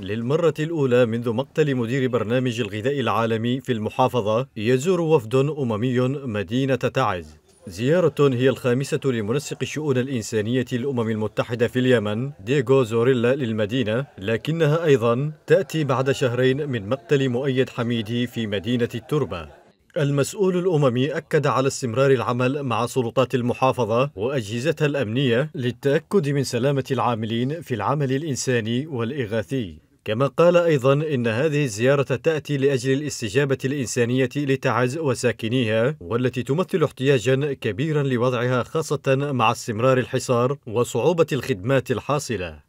للمرة الأولى منذ مقتل مدير برنامج الغذاء العالمي في المحافظة يزور وفد أممي مدينة تعز زيارة هي الخامسة لمنسق الشؤون الإنسانية الأمم المتحدة في اليمن ديغو زوريلا للمدينة لكنها أيضا تأتي بعد شهرين من مقتل مؤيد حميدي في مدينة التربة المسؤول الأممي أكد على استمرار العمل مع سلطات المحافظة وأجهزتها الأمنية للتأكد من سلامة العاملين في العمل الإنساني والإغاثي كما قال أيضا إن هذه الزيارة تأتي لأجل الاستجابة الإنسانية لتعز وساكنيها والتي تمثل احتياجا كبيرا لوضعها خاصة مع استمرار الحصار وصعوبة الخدمات الحاصلة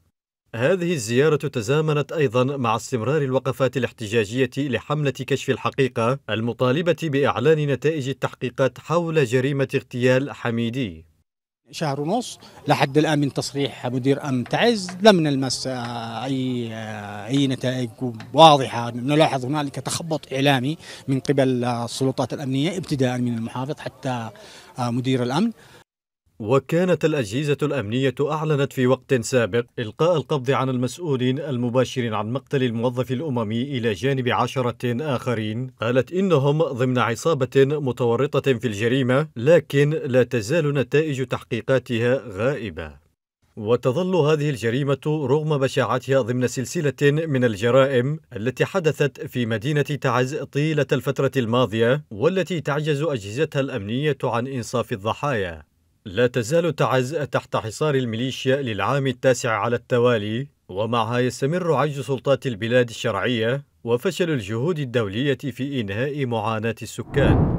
هذه الزيارة تزامنت أيضا مع استمرار الوقفات الاحتجاجية لحملة كشف الحقيقة المطالبة بإعلان نتائج التحقيقات حول جريمة اغتيال حميدي شهر ونص لحد الان من تصريح مدير امن تعز لم نلمس اي اي نتائج واضحه نلاحظ هنالك تخبط اعلامي من قبل السلطات الامنيه ابتداء من المحافظ حتى مدير الامن وكانت الأجهزة الأمنية أعلنت في وقت سابق إلقاء القبض عن المسؤولين المباشرين عن مقتل الموظف الأممي إلى جانب عشرة آخرين قالت إنهم ضمن عصابة متورطة في الجريمة لكن لا تزال نتائج تحقيقاتها غائبة وتظل هذه الجريمة رغم بشاعتها ضمن سلسلة من الجرائم التي حدثت في مدينة تعز طيلة الفترة الماضية والتي تعجز أجهزتها الأمنية عن إنصاف الضحايا لا تزال تعز تحت حصار الميليشيا للعام التاسع على التوالي ومعها يستمر عجز سلطات البلاد الشرعية وفشل الجهود الدولية في إنهاء معاناة السكان